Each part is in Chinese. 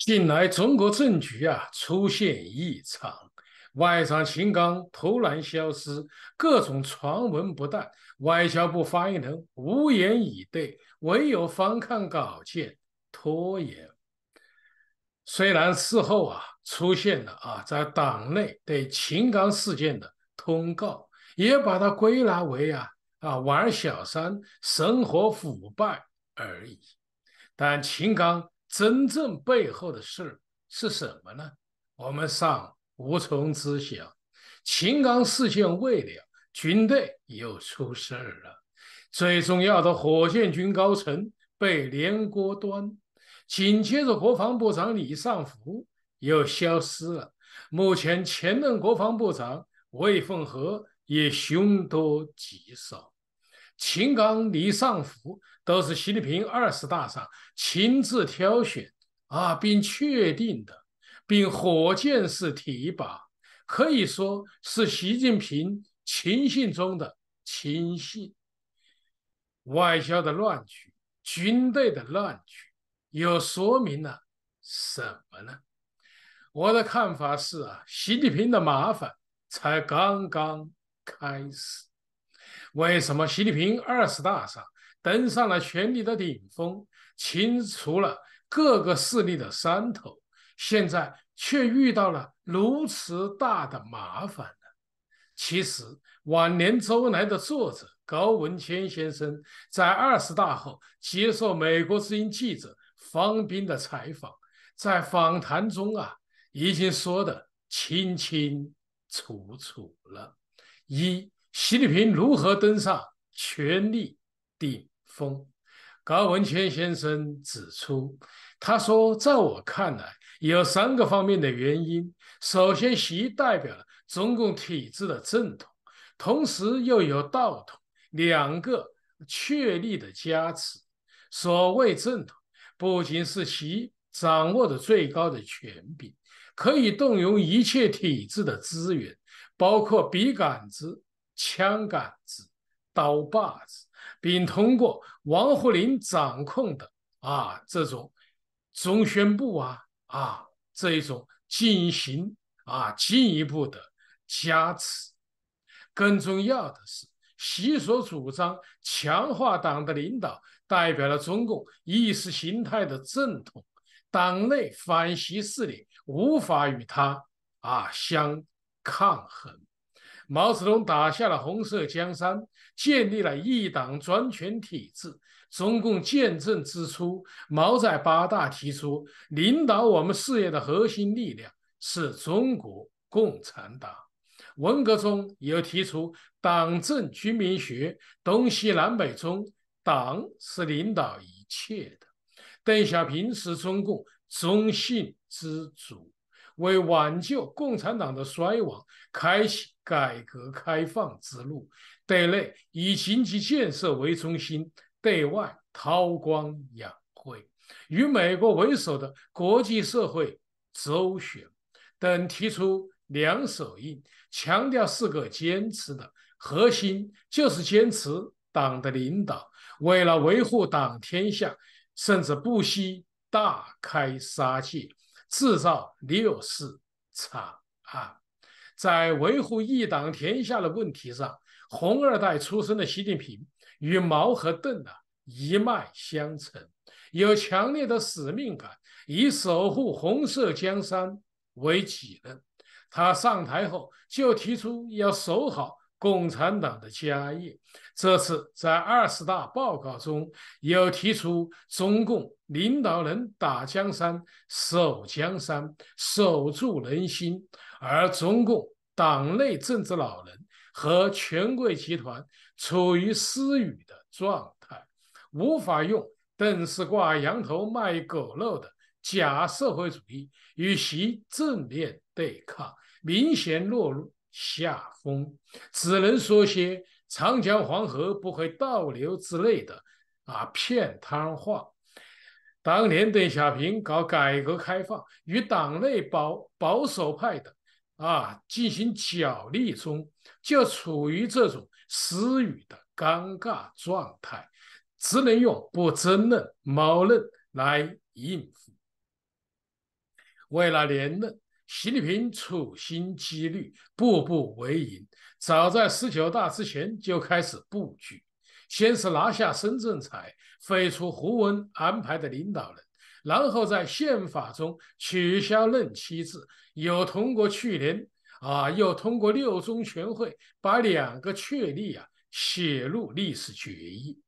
近来，中国政局啊出现异常，外长秦刚突然消失，各种传闻不断，外交部发言人无言以对，唯有翻看稿件拖延。虽然事后啊出现了啊在党内对秦刚事件的通告，也把它归纳为啊啊玩小三、生活腐败而已，但秦刚。真正背后的事是什么呢？我们尚无从知晓。秦刚事件未了，军队又出事儿了。最重要的火箭军高层被连锅端，紧接着国防部长李尚福又消失了。目前前任国防部长魏凤和也凶多吉少。秦刚、李尚福都是习近平二十大上亲自挑选啊，并确定的，并火箭式提拔，可以说是习近平亲信中的亲信。外交的乱局，军队的乱局，又说明了什么呢？我的看法是啊，习近平的麻烦才刚刚开始。为什么习近平二十大上登上了权力的顶峰，清除了各个势力的山头，现在却遇到了如此大的麻烦呢？其实，晚年周恩来的作者高文谦先生在二十大后接受美国之音记者方斌的采访，在访谈中啊，已经说的清清楚楚了，一。习近平如何登上权力顶峰？高文谦先生指出：“他说，在我看来，有三个方面的原因。首先，习代表了中共体制的正统，同时又有道统两个确立的加持。所谓正统，不仅是习掌握的最高的权柄，可以动用一切体制的资源，包括笔杆子。”枪杆子、刀把子，并通过王沪宁掌控的啊这种中宣部啊啊这一种进行啊进一步的加持。更重要的是，习所主张强化党的领导，代表了中共意识形态的正统，党内反习势力无法与他啊相抗衡。毛泽东打下了红色江山，建立了一党专权体制。中共建政之初，毛在八大提出，领导我们事业的核心力量是中国共产党。文革中又提出，党政军民学，东西南北中，党是领导一切的。邓小平是中共中兴之主。为挽救共产党的衰亡，开启改革开放之路，对内以经济建设为中心，对外韬光养晦，与美国为首的国际社会周旋等，提出两手硬，强调四个坚持的核心就是坚持党的领导。为了维护党天下，甚至不惜大开杀戒。制造六四惨案。在维护一党天下的问题上，红二代出身的习近平与毛和邓啊一脉相承，有强烈的使命感，以守护红色江山为己任。他上台后就提出要守好。共产党的家业，这次在二十大报告中有提出，中共领导人打江山、守江山、守住人心，而中共党内政治老人和权贵集团处于私语的状态，无法用邓是挂羊头卖狗肉的假社会主义与其正面对抗，明显落入。下风，只能说些“长江黄河不会倒流”之类的啊，片汤话。当年邓小平搞改革开放，与党内保保守派的啊进行角力中，就处于这种私语的尴尬状态，只能用不争论、矛盾来应付。为了连任。习近平处心积虑，步步为营，早在十九大之前就开始布局。先是拿下深圳才，废除胡温安排的领导人，然后在宪法中取消任期制，又通过去年啊，又通过六中全会把两个确立啊写入历史决议。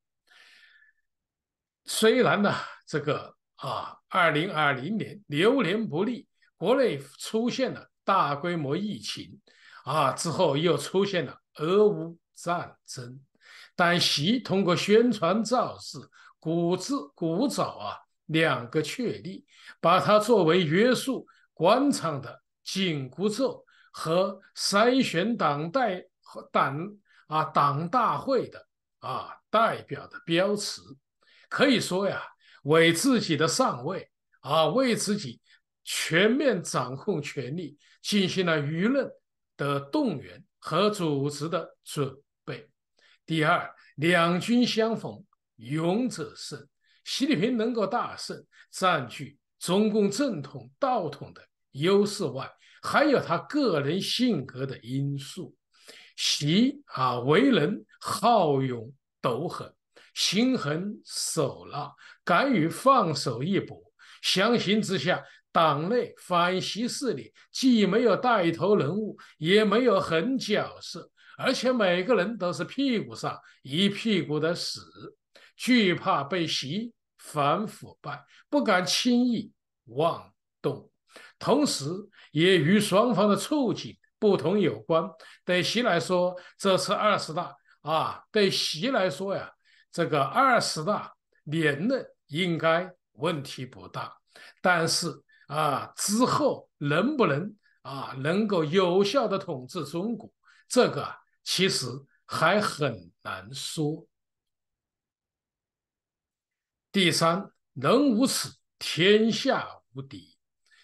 虽然呢，这个啊，二零二零年流年不利。国内出现了大规模疫情，啊，之后又出现了俄乌战争，但习通过宣传造势，鼓之鼓早啊，两个确立，把它作为约束官场的紧箍咒和筛选党代和党啊党大会的啊代表的标尺，可以说呀，为自己的上位啊，为自己。全面掌控权力，进行了舆论的动员和组织的准备。第二，两军相逢，勇者胜。习近平能够大胜，占据中共正统道统的优势外，还有他个人性格的因素。习啊，为人好勇斗狠，心狠手辣，敢于放手一搏。相形之下，党内反习势力既没有带头人物，也没有狠角色，而且每个人都是屁股上一屁股的屎，惧怕被袭，反腐败不敢轻易妄动，同时也与双方的处境不同有关。对习来说，这次二十大啊，对习来说呀，这个二十大年内应该问题不大，但是。啊，之后能不能啊，能够有效的统治中国，这个其实还很难说。第三，能无耻，天下无敌。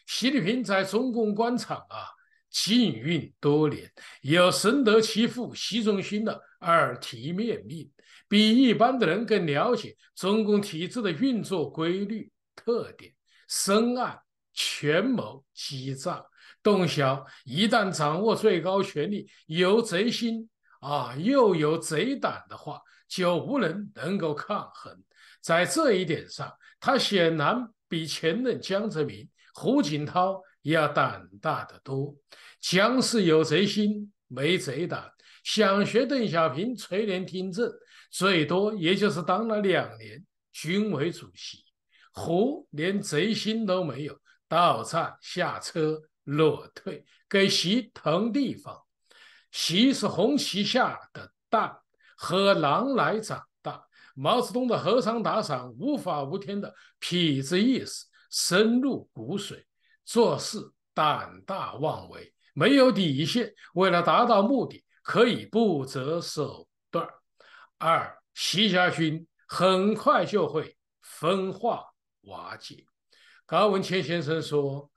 习近平在中共官场啊，禁运多年，有“深得其父习仲勋的耳提面命，比一般的人更了解中共体制的运作规律特点，深谙。权谋机诈，邓晓一旦掌握最高权力，有贼心啊，又有贼胆的话，就无人能够抗衡。在这一点上，他显然比前任江泽民、胡锦涛要胆大得多。江是有贼心没贼胆，想学邓小平垂帘听政，最多也就是当了两年军委主席。胡连贼心都没有。到站下车，落退给习腾地方。习是红旗下的蛋，喝狼奶长大。毛泽东的和尚打伞，无法无天的痞子意识深入骨髓，做事胆大妄为，没有底线。为了达到目的，可以不择手段。二，习家军很快就会分化瓦解。高文谦先生说：“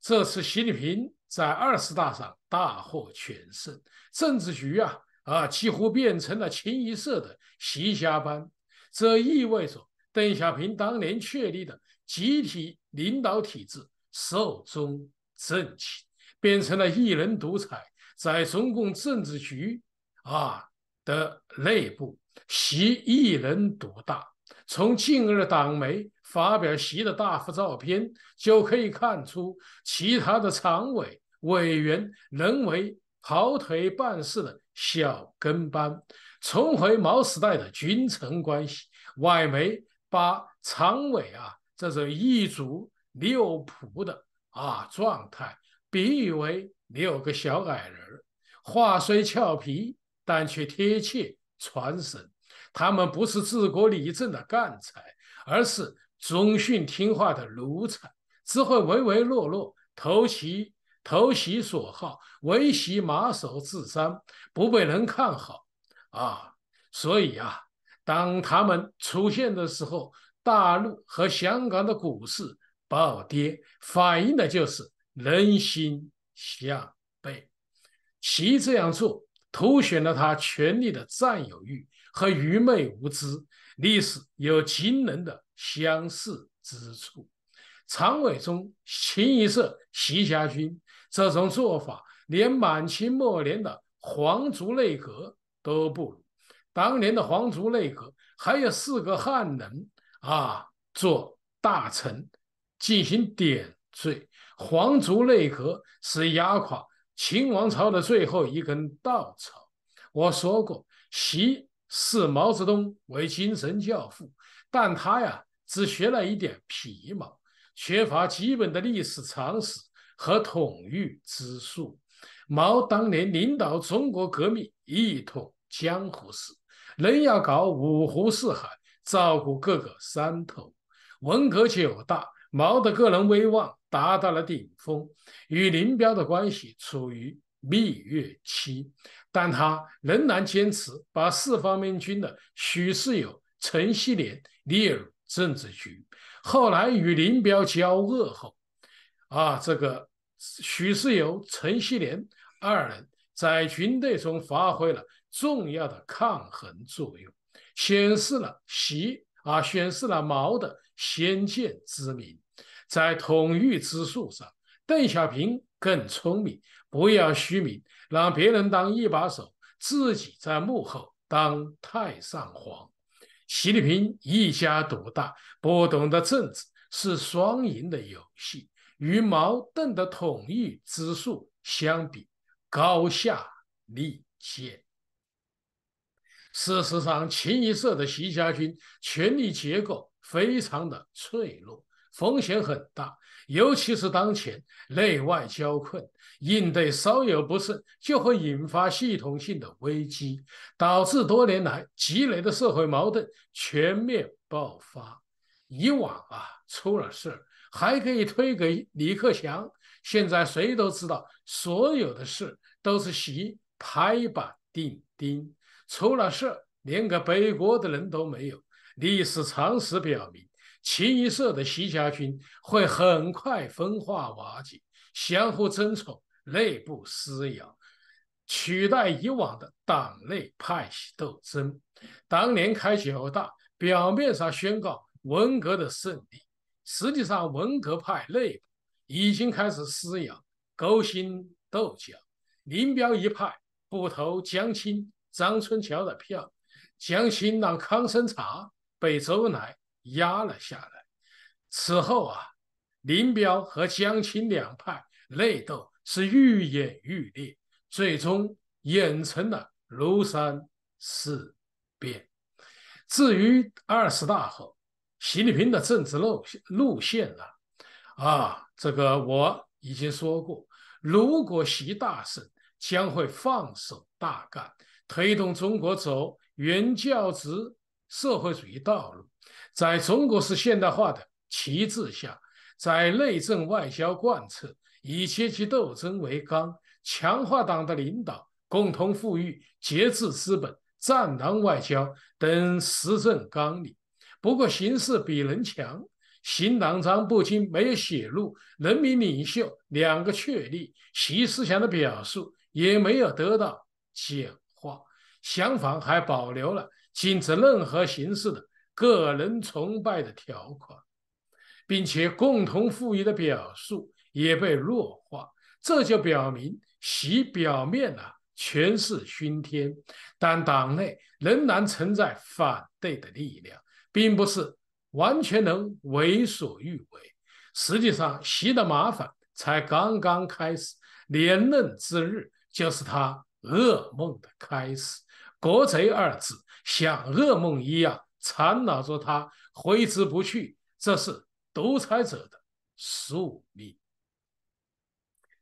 这次习近平在二十大上大获全胜，政治局啊啊几乎变成了清一色的习家班。这意味着邓小平当年确立的集体领导体制寿终正寝，变成了一人独裁。在中共政治局啊的内部，习一人独大。从进日党媒。”发表习的大幅照片，就可以看出其他的常委委员沦为跑腿办事的小跟班，重回毛时代的君臣关系。外媒把常委啊这种一族六仆的啊状态比喻为六个小矮人，话虽俏皮，但却贴切传神。他们不是治国理政的干才，而是。忠训听话的奴才只会唯唯诺诺，投其投其所好，唯其马首是瞻，不被人看好啊！所以啊，当他们出现的时候，大陆和香港的股市暴跌，反映的就是人心向背。其这样做，凸显了他权力的占有欲和愚昧无知。历史有惊人的相似之处。常委中清一色习侠军这种做法，连满清末年的皇族内阁都不如。当年的皇族内阁还有四个汉人啊做大臣进行点缀。皇族内阁是压垮清王朝的最后一根稻草。我说过，习。视毛泽东为精神教父，但他呀只学了一点皮毛，缺乏基本的历史常识和统御之术。毛当年领导中国革命一统江湖时，仍要搞五湖四海，照顾各个山头。文革九大，毛的个人威望达到了顶峰，与林彪的关系处于蜜月期。但他仍然坚持把四方面军的许世友、陈锡联列入政治局。后来与林彪交恶后，啊，这个许世友、陈锡联二人在军队中发挥了重要的抗衡作用，显示了习啊，显示了毛的先见之明，在统御之术上。邓小平更聪明，不要虚名，让别人当一把手，自己在幕后当太上皇。习近平一家独大，不懂得政治是双赢的游戏，与矛盾的统一之术相比，高下立见。事实上，清一色的习家军权力结构非常的脆弱，风险很大。尤其是当前内外交困，应对稍有不慎，就会引发系统性的危机，导致多年来积累的社会矛盾全面爆发。以往啊，出了事还可以推给李克强，现在谁都知道，所有的事都是习拍板定钉，出了事连个背锅的人都没有。历史常识表明。清一色的西家军会很快分化瓦解，相互争宠，内部撕咬，取代以往的党内派系斗争。当年开九大，表面上宣告文革的胜利，实际上文革派内部已经开始撕咬、勾心斗角。林彪一派不投江青、张春桥的票，江青让康生查被周恩来。压了下来。此后啊，林彪和江青两派内斗是愈演愈烈，最终演成了庐山事变。至于二十大后，习近平的政治路路线呢？啊，这个我已经说过，如果习大省将会放手大干，推动中国走原教旨社会主义道路。在中国式现代化的旗帜下，在内政外交贯彻以阶级斗争为纲，强化党的领导，共同富裕，节制资本，战狼外交等时政纲领。不过，形势比人强，新党章不仅没有写入“人民领袖”两个确立、习思想的表述，也没有得到简化，相反还保留了禁止任何形式的。个人崇拜的条款，并且共同富裕的表述也被弱化，这就表明，习表面啊权势熏天，但党内仍然存在反对的力量，并不是完全能为所欲为。实际上，习的麻烦才刚刚开始，连任之日就是他噩梦的开始，“国贼”二字像噩梦一样。缠绕着他，挥之不去。这是独裁者的宿命。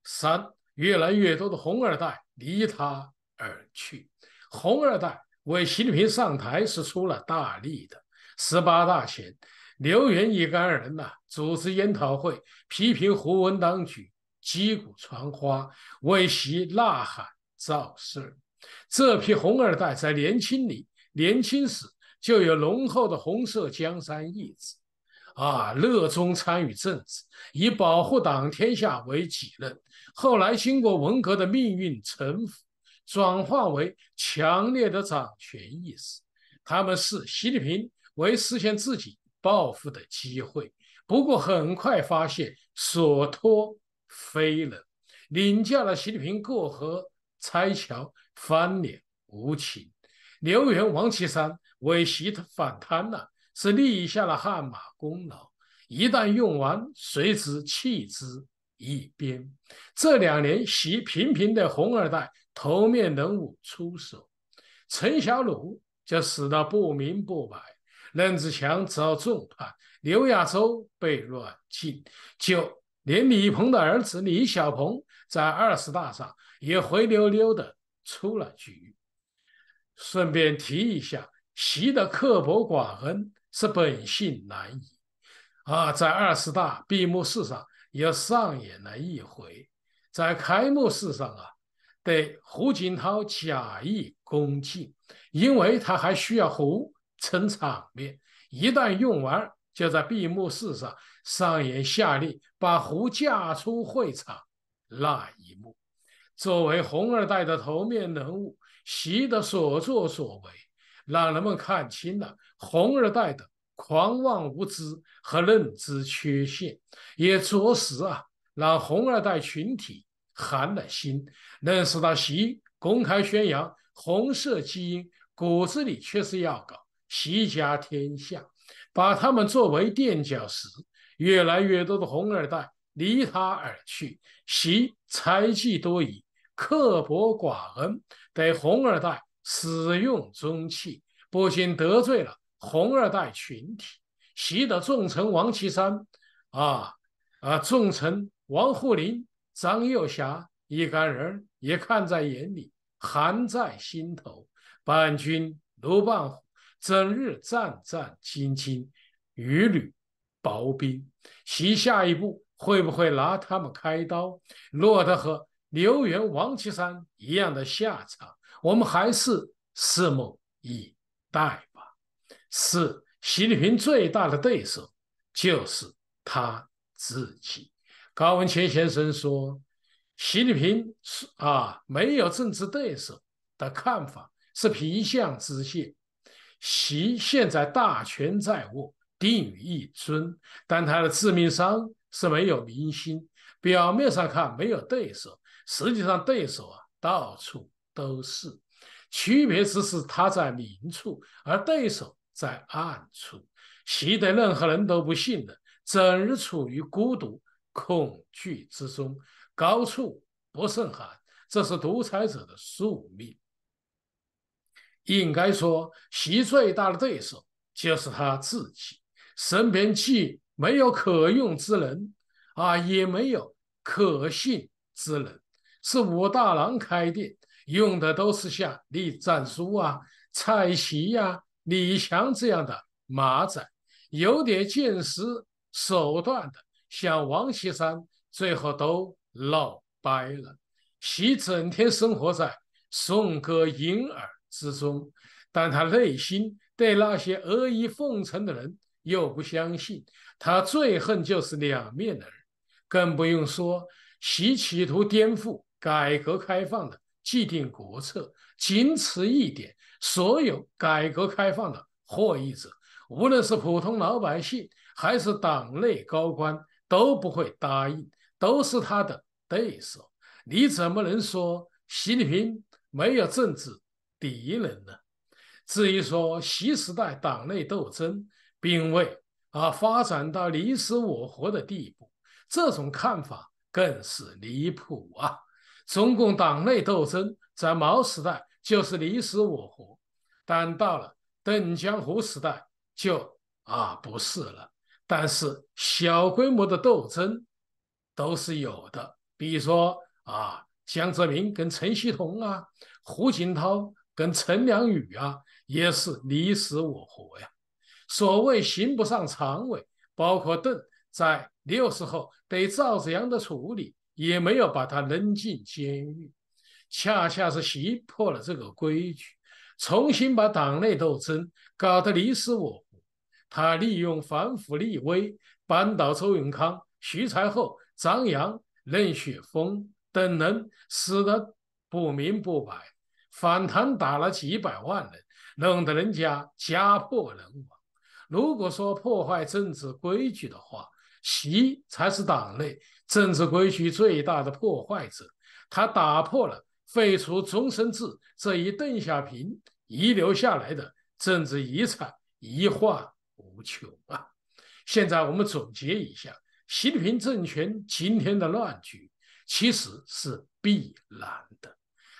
三，越来越多的红二代离他而去。红二代为习近平上台是出了大力的。十八大前，刘云一干人呐，组织研讨会，批评胡文当局，击鼓传花，为习呐喊造势。这批红二代在年轻里，年轻时。就有浓厚的红色江山意志，啊，热衷参与政治，以保护党天下为己任。后来经过文革的命运沉浮，转化为强烈的掌权意识。他们视习近平为实现自己抱负的机会，不过很快发现所托非人，领教了习近平过河拆桥、翻脸无情、刘源、王岐山。为习反贪呐，是立下了汗马功劳。一旦用完，随之弃之一边。这两年，习频频的红二代头面人物出手，陈小鲁就死得不明不白，任志强遭重判，刘亚洲被软禁，就连李鹏的儿子李小鹏在二十大上也灰溜溜的出了局。顺便提一下。习的刻薄寡恩是本性难移，啊，在二十大闭幕式上也上演了一回。在开幕式上啊，对胡锦涛假意恭敬，因为他还需要胡撑场面。一旦用完，就在闭幕式上上演下令把胡架出会场那一幕。作为红二代的头面人物，习的所作所为。让人们看清了红二代的狂妄无知和认知缺陷，也着实啊让红二代群体寒了心。认识到习公开宣扬红色基因，骨子里却是要搞习家天下，把他们作为垫脚石。越来越多的红二代离他而去。习猜忌多疑、刻薄寡恩，对红二代。使用中气，不仅得罪了红二代群体，习的重臣王岐山啊啊，重臣王沪宁、张幼霞一干人也看在眼里，含在心头。伴君如伴虎，整日战战兢兢，屡履薄冰。习下一步会不会拿他们开刀，落得和刘源、王岐山一样的下场？我们还是拭目以待吧。是习近平最大的对手就是他自己。高文谦先生说：“习近平是啊，没有政治对手的看法是皮相之见。习现在大权在握，定于一尊，但他的致命伤是没有民心。表面上看没有对手，实际上对手啊，到处。”都是，区别只是他在明处，而对手在暗处。习得任何人都不信任，整日处于孤独恐惧之中。高处不胜寒，这是独裁者的宿命。应该说，习最大的对手就是他自己，身边既没有可用之人，啊，也没有可信之人。是武大郎开店。用的都是像栗战书啊、蔡奇呀、李强这样的马仔，有点见识手段的，像王岐山，最后都闹掰了。习整天生活在颂歌银耳之中，但他内心对那些阿谀奉承的人又不相信。他最恨就是两面的人，更不用说习企图颠覆改革开放的。既定国策，仅此一点，所有改革开放的获益者，无论是普通老百姓还是党内高官，都不会答应，都是他的对手。你怎么能说习近平没有政治敌人呢？至于说习时代党内斗争并未啊发展到你死我活的地步，这种看法更是离谱啊！中共党内斗争在毛时代就是你死我活，但到了邓江湖时代就啊不是了。但是小规模的斗争都是有的，比如说啊，江泽民跟陈希同啊，胡锦涛跟陈良宇啊，也是你死我活呀。所谓刑不上常委，包括邓在六十后对赵紫阳的处理。也没有把他扔进监狱，恰恰是袭破了这个规矩，重新把党内斗争搞得你死我活。他利用反腐立威，扳倒周永康、徐才厚、张扬、任雪峰等人，死的不明不白。反弹打了几百万人，弄得人家家破人亡。如果说破坏政治规矩的话，习才是党内。政治规矩最大的破坏者，他打破了废除终身制这一邓小平遗留下来的政治遗产，遗患无穷啊！现在我们总结一下，习近平政权今天的乱局其实是必然的。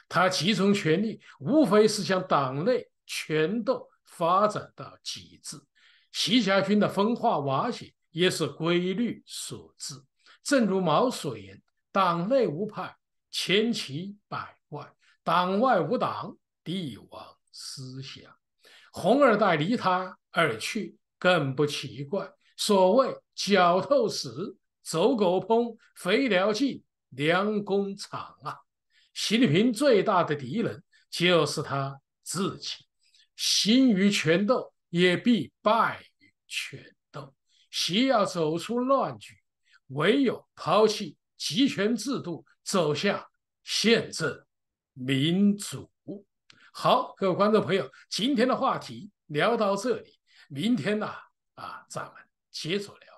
他集中权力，无非是将党内权斗发展到极致。习家军的分化瓦解也是规律所致。正如毛所言：“党内无派，千奇百怪；党外无党，帝王思想。红二代离他而去，更不奇怪。所谓‘脚兔屎，走狗烹，肥鸟尽，良弓藏’啊！习近平最大的敌人就是他自己，兴于权斗，也必败于权斗。习要走出乱局。”唯有抛弃集权制度，走向宪政民主。好，各位观众朋友，今天的话题聊到这里，明天呢，啊，咱们接着聊。